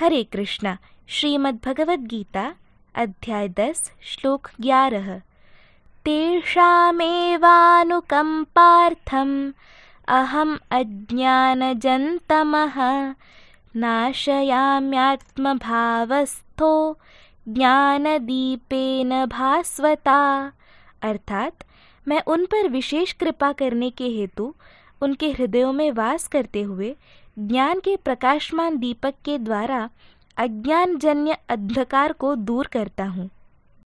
हरे कृष्णा श्रीमद्भगवद्गीता अध्याय दस श्लोक ग्यारह तेषामेवानुकम्पार्थम् अहम् अज्ञानजन्तमः नाशयाम्यात्मभावस्थो ज्ञानदीपेन भास्वता अर्थात मैं उन पर विशेष कृपा करने के हेतु उनके हृदयों में वास करते हुए ज्ञान के प्रकाशमान दीपक के द्वारा अज्ञान जन्य अंधकार को दूर करता हूँ